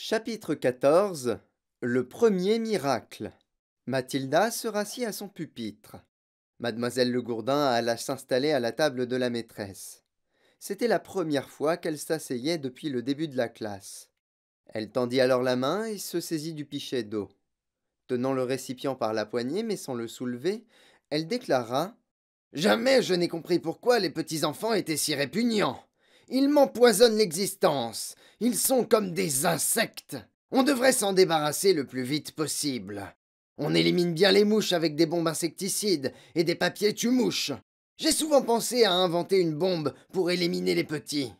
Chapitre XIV. Le premier miracle Mathilda se rassit à son pupitre. Mademoiselle Legourdin alla s'installer à la table de la maîtresse. C'était la première fois qu'elle s'asseyait depuis le début de la classe. Elle tendit alors la main et se saisit du pichet d'eau. Tenant le récipient par la poignée mais sans le soulever, elle déclara Jamais je n'ai compris pourquoi les petits enfants étaient si répugnants. Ils m'empoisonnent l'existence. Ils sont comme des insectes. On devrait s'en débarrasser le plus vite possible. On élimine bien les mouches avec des bombes insecticides et des papiers tue-mouches. J'ai souvent pensé à inventer une bombe pour éliminer les petits.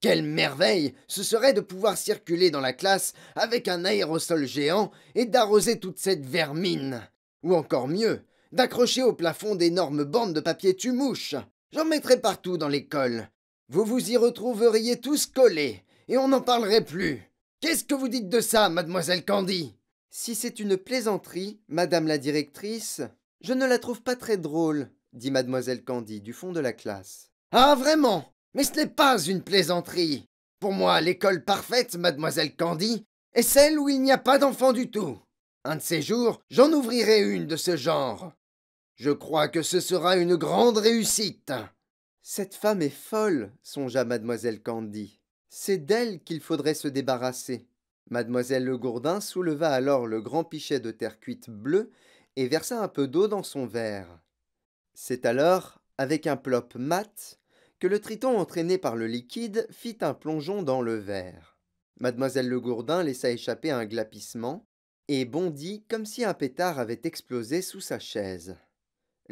Quelle merveille ce serait de pouvoir circuler dans la classe avec un aérosol géant et d'arroser toute cette vermine. Ou encore mieux, d'accrocher au plafond d'énormes bandes de papier tue mouches J'en mettrai partout dans l'école. Vous vous y retrouveriez tous collés, et on n'en parlerait plus. Qu'est-ce que vous dites de ça, mademoiselle Candy Si c'est une plaisanterie, madame la directrice, je ne la trouve pas très drôle, dit mademoiselle Candy du fond de la classe. Ah, vraiment Mais ce n'est pas une plaisanterie. Pour moi, l'école parfaite, mademoiselle Candy, est celle où il n'y a pas d'enfants du tout. Un de ces jours, j'en ouvrirai une de ce genre. Je crois que ce sera une grande réussite. Cette femme est folle, songea mademoiselle Candy. C'est d'elle qu'il faudrait se débarrasser. Mademoiselle Legourdin souleva alors le grand pichet de terre cuite bleue et versa un peu d'eau dans son verre. C'est alors, avec un plop mat, que le triton entraîné par le liquide fit un plongeon dans le verre. Mademoiselle Legourdin laissa échapper un glapissement et bondit comme si un pétard avait explosé sous sa chaise.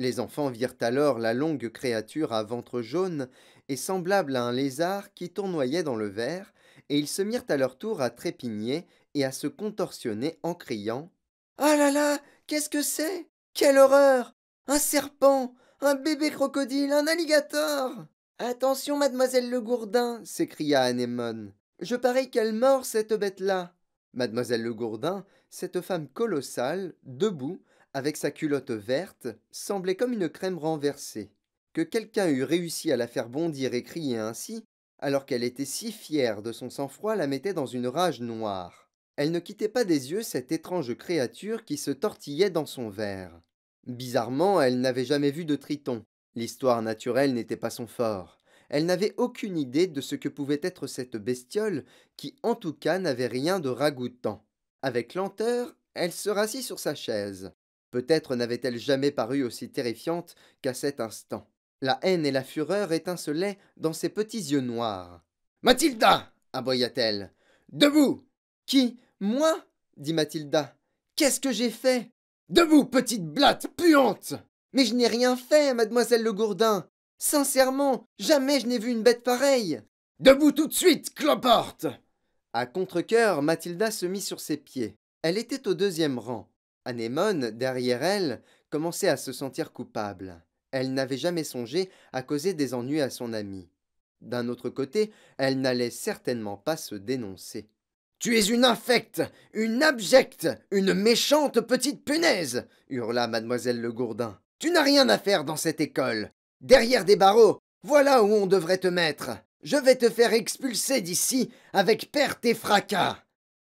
Les enfants virent alors la longue créature à ventre jaune et semblable à un lézard qui tournoyait dans le verre, et ils se mirent à leur tour à trépigner et à se contorsionner en criant Ah là là Qu'est-ce que c'est Quelle horreur Un serpent Un bébé crocodile Un alligator Attention, mademoiselle Le Gourdin s'écria Anémone. Je parie qu'elle mord cette bête-là. Mademoiselle Le Gourdin, cette femme colossale, debout, avec sa culotte verte, semblait comme une crème renversée. Que quelqu'un eût réussi à la faire bondir et crier ainsi, alors qu'elle était si fière de son sang-froid, la mettait dans une rage noire. Elle ne quittait pas des yeux cette étrange créature qui se tortillait dans son verre. Bizarrement, elle n'avait jamais vu de triton. L'histoire naturelle n'était pas son fort. Elle n'avait aucune idée de ce que pouvait être cette bestiole, qui en tout cas n'avait rien de ragoûtant. Avec lenteur, elle se rassit sur sa chaise. Peut-être n'avait-elle jamais paru aussi terrifiante qu'à cet instant. La haine et la fureur étincelaient dans ses petits yeux noirs. Mathilda aboya-t-elle. Debout Qui Moi dit Mathilda. Qu'est-ce que j'ai fait Debout, petite blatte puante Mais je n'ai rien fait, mademoiselle Le Gourdin Sincèrement, jamais je n'ai vu une bête pareille Debout tout de suite, cloporte À contre-coeur, Mathilda se mit sur ses pieds. Elle était au deuxième rang. Anémone, derrière elle, commençait à se sentir coupable. Elle n'avait jamais songé à causer des ennuis à son amie. D'un autre côté, elle n'allait certainement pas se dénoncer. Tu es une infecte, une abjecte, une méchante petite punaise hurla mademoiselle legourdin. Tu n'as rien à faire dans cette école. Derrière des barreaux, voilà où on devrait te mettre. Je vais te faire expulser d'ici avec perte et fracas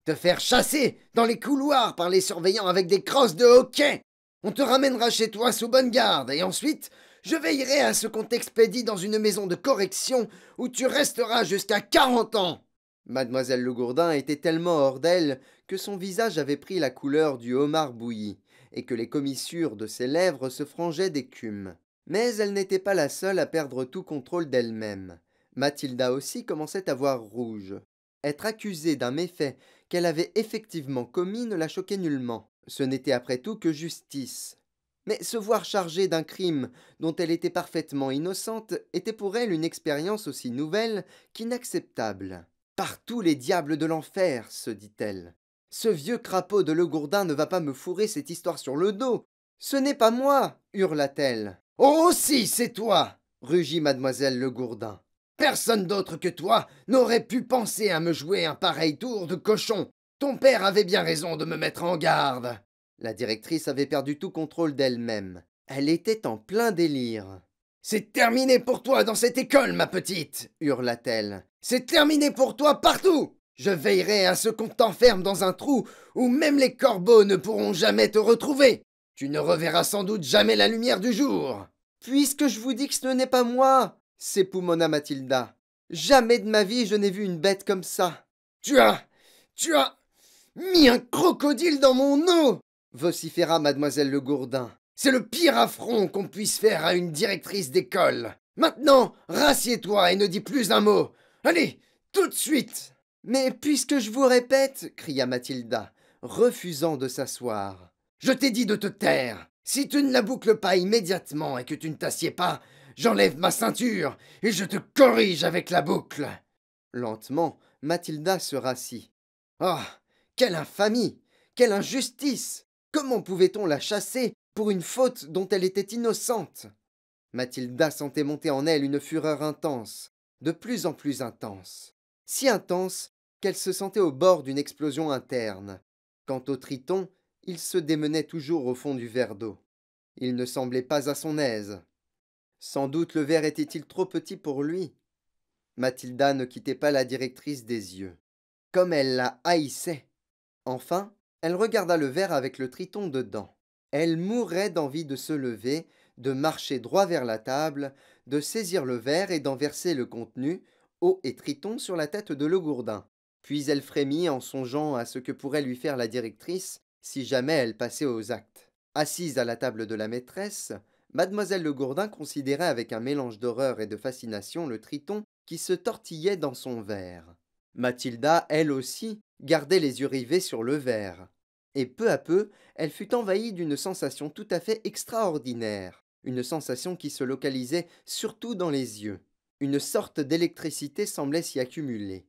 te faire chasser dans les couloirs par les surveillants avec des crosses de hockey. On te ramènera chez toi sous bonne garde, et ensuite, je veillerai à ce qu'on t'expédie dans une maison de correction où tu resteras jusqu'à quarante ans. Mademoiselle Legourdin était tellement hors d'elle que son visage avait pris la couleur du homard bouilli, et que les commissures de ses lèvres se frangeaient d'écume. Mais elle n'était pas la seule à perdre tout contrôle d'elle-même. Mathilda aussi commençait à voir rouge. Être accusée d'un méfait qu'elle avait effectivement commis ne la choquait nullement. Ce n'était après tout que justice. Mais se voir chargée d'un crime dont elle était parfaitement innocente était pour elle une expérience aussi nouvelle qu'inacceptable. Par tous les diables de l'enfer, se dit-elle. Ce vieux crapaud de Legourdin ne va pas me fourrer cette histoire sur le dos. Ce n'est pas moi, hurla-t-elle. Oh si, c'est toi rugit mademoiselle Legourdin. Personne d'autre que toi n'aurait pu penser à me jouer un pareil tour de cochon. Ton père avait bien raison de me mettre en garde. La directrice avait perdu tout contrôle d'elle-même. Elle était en plein délire. C'est terminé pour toi dans cette école, ma petite hurla-t-elle. C'est terminé pour toi partout Je veillerai à ce qu'on t'enferme dans un trou où même les corbeaux ne pourront jamais te retrouver. Tu ne reverras sans doute jamais la lumière du jour. Puisque je vous dis que ce n'est pas moi, s'époumona Mathilda. Jamais de ma vie je n'ai vu une bête comme ça. Tu as. tu as. mis un crocodile dans mon eau vociféra mademoiselle Le Gourdin. C'est le pire affront qu'on puisse faire à une directrice d'école. Maintenant, rassieds-toi et ne dis plus un mot. Allez, tout de suite. Mais puisque je vous répète, cria Mathilda, refusant de s'asseoir. Je t'ai dit de te taire. Si tu ne la boucles pas immédiatement et que tu ne t'assieds pas, j'enlève ma ceinture et je te corrige avec la boucle. Lentement, Mathilda se rassit. Ah. quelle infamie. Quelle injustice. Comment pouvait on la chasser pour une faute dont elle était innocente? Mathilda sentait monter en elle une fureur intense, de plus en plus intense, si intense qu'elle se sentait au bord d'une explosion interne. Quant au triton, il se démenait toujours au fond du verre d'eau. Il ne semblait pas à son aise. Sans doute le verre était-il trop petit pour lui. Mathilda ne quittait pas la directrice des yeux. Comme elle la haïssait. Enfin, elle regarda le verre avec le triton dedans. Elle mourait d'envie de se lever, de marcher droit vers la table, de saisir le verre et d'en verser le contenu, eau et triton, sur la tête de Legourdin. Puis elle frémit en songeant à ce que pourrait lui faire la directrice si jamais elle passait aux actes. Assise à la table de la maîtresse, Mademoiselle Le Gourdin considérait avec un mélange d'horreur et de fascination le triton qui se tortillait dans son verre. Mathilda, elle aussi, gardait les yeux rivés sur le verre. Et peu à peu, elle fut envahie d'une sensation tout à fait extraordinaire, une sensation qui se localisait surtout dans les yeux. Une sorte d'électricité semblait s'y accumuler.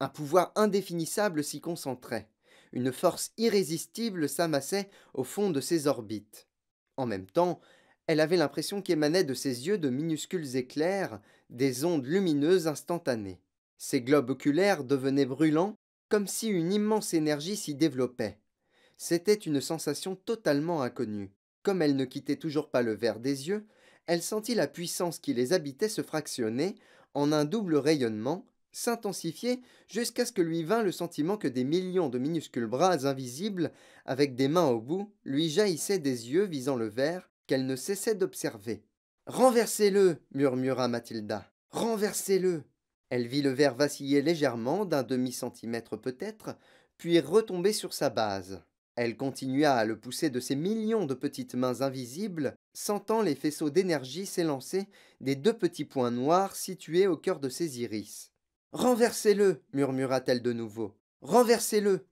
Un pouvoir indéfinissable s'y concentrait. Une force irrésistible s'amassait au fond de ses orbites. En même temps, elle avait l'impression qu'émanaient de ses yeux de minuscules éclairs, des ondes lumineuses instantanées. Ses globes oculaires devenaient brûlants, comme si une immense énergie s'y développait. C'était une sensation totalement inconnue. Comme elle ne quittait toujours pas le verre des yeux, elle sentit la puissance qui les habitait se fractionner en un double rayonnement, s'intensifier jusqu'à ce que lui vînt le sentiment que des millions de minuscules bras invisibles, avec des mains au bout, lui jaillissaient des yeux visant le verre ne cessait d'observer. Renversez-le murmura Mathilda. Renversez-le Elle vit le verre vaciller légèrement, d'un demi-centimètre peut-être, puis retomber sur sa base. Elle continua à le pousser de ses millions de petites mains invisibles, sentant les faisceaux d'énergie s'élancer des deux petits points noirs situés au cœur de ses iris. Renversez-le murmura-t-elle de nouveau. Renversez-le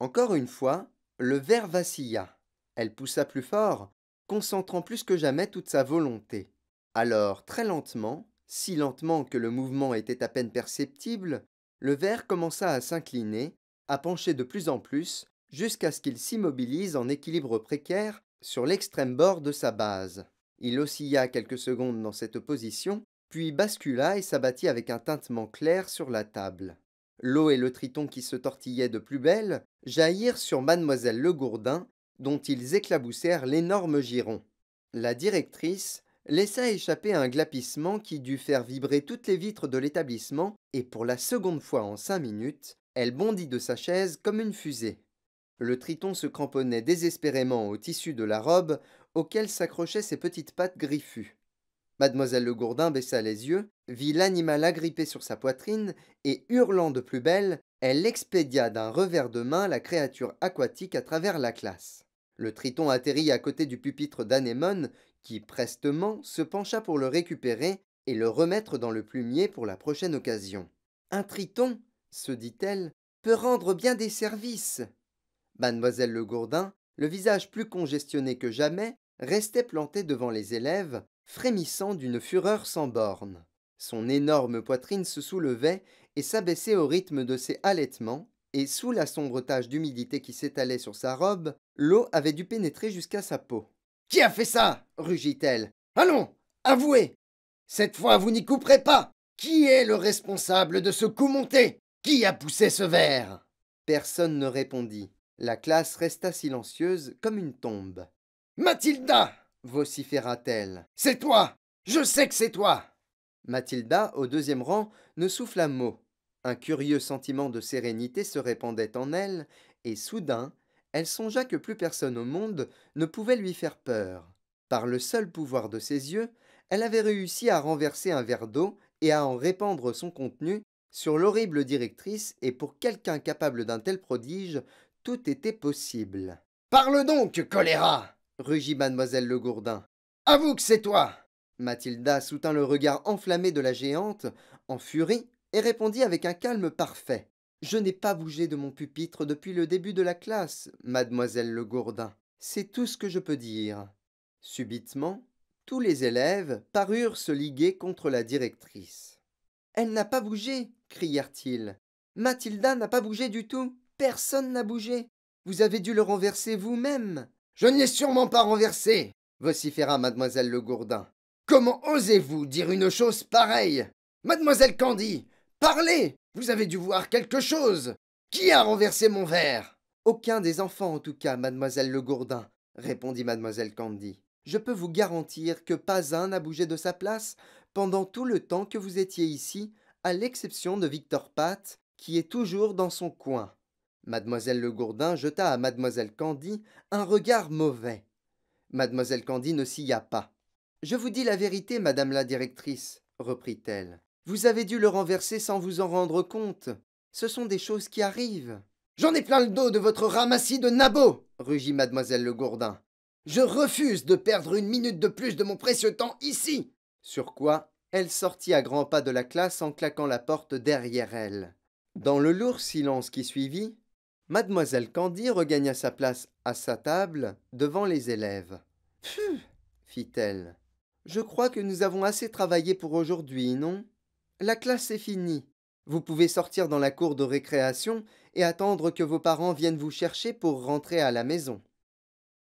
Encore une fois, le verre vacilla. Elle poussa plus fort, concentrant plus que jamais toute sa volonté. Alors, très lentement, si lentement que le mouvement était à peine perceptible, le verre commença à s'incliner, à pencher de plus en plus, jusqu'à ce qu'il s'immobilise en équilibre précaire sur l'extrême bord de sa base. Il oscilla quelques secondes dans cette position, puis bascula et s'abattit avec un tintement clair sur la table. L'eau et le triton qui se tortillaient de plus belle jaillirent sur mademoiselle Legourdin dont ils éclaboussèrent l'énorme giron. La directrice laissa échapper un glapissement qui dut faire vibrer toutes les vitres de l'établissement, et pour la seconde fois en cinq minutes, elle bondit de sa chaise comme une fusée. Le triton se cramponnait désespérément au tissu de la robe auquel s'accrochaient ses petites pattes griffues. Mademoiselle Le Gourdin baissa les yeux, vit l'animal agrippé sur sa poitrine et, hurlant de plus belle, elle expédia d'un revers de main la créature aquatique à travers la classe. Le triton atterrit à côté du pupitre d'Anémone, qui prestement se pencha pour le récupérer et le remettre dans le plumier pour la prochaine occasion. Un triton, se dit-elle, peut rendre bien des services. Mademoiselle Le Gourdin, le visage plus congestionné que jamais, restait plantée devant les élèves, frémissant d'une fureur sans bornes. Son énorme poitrine se soulevait et s'abaissait au rythme de ses halètements, et sous la sombre tache d'humidité qui s'étalait sur sa robe, l'eau avait dû pénétrer jusqu'à sa peau. Qui a fait ça rugit-elle. Allons, avouez Cette fois, vous n'y couperez pas Qui est le responsable de ce coup monté Qui a poussé ce verre Personne ne répondit. La classe resta silencieuse comme une tombe. Mathilda vociféra-t-elle. C'est toi Je sais que c'est toi Mathilda, au deuxième rang, ne souffla mot. Un curieux sentiment de sérénité se répandait en elle, et soudain, elle songea que plus personne au monde ne pouvait lui faire peur. Par le seul pouvoir de ses yeux, elle avait réussi à renverser un verre d'eau et à en répandre son contenu sur l'horrible directrice, et pour quelqu'un capable d'un tel prodige, tout était possible. Parle donc, choléra rugit mademoiselle Legourdin. Avoue que c'est toi Mathilda soutint le regard enflammé de la géante, en furie, et répondit avec un calme parfait. Je n'ai pas bougé de mon pupitre depuis le début de la classe, mademoiselle Le Gourdin. C'est tout ce que je peux dire. Subitement, tous les élèves parurent se liguer contre la directrice. Elle n'a pas bougé, crièrent-ils. Mathilda n'a pas bougé du tout. Personne n'a bougé. Vous avez dû le renverser vous-même. Je ne l'ai sûrement pas renversé, vociféra mademoiselle Le Gourdin. Comment osez-vous dire une chose pareille Mademoiselle Candy, parlez Vous avez dû voir quelque chose Qui a renversé mon verre Aucun des enfants, en tout cas, mademoiselle Le Gourdin, répondit mademoiselle Candy. Je peux vous garantir que pas un n'a bougé de sa place pendant tout le temps que vous étiez ici, à l'exception de Victor Pat, qui est toujours dans son coin. Mademoiselle Le Gourdin jeta à mademoiselle Candy un regard mauvais. Mademoiselle Candy ne s'y a pas. Je vous dis la vérité, madame la directrice, reprit-elle. Vous avez dû le renverser sans vous en rendre compte. Ce sont des choses qui arrivent. J'en ai plein le dos de votre ramassis de nabot, rugit mademoiselle legourdin. Je refuse de perdre une minute de plus de mon précieux temps ici. Sur quoi elle sortit à grands pas de la classe en claquant la porte derrière elle. Dans le lourd silence qui suivit, mademoiselle Candy regagna sa place à sa table devant les élèves. fit-elle. Je crois que nous avons assez travaillé pour aujourd'hui, non La classe est finie. Vous pouvez sortir dans la cour de récréation et attendre que vos parents viennent vous chercher pour rentrer à la maison.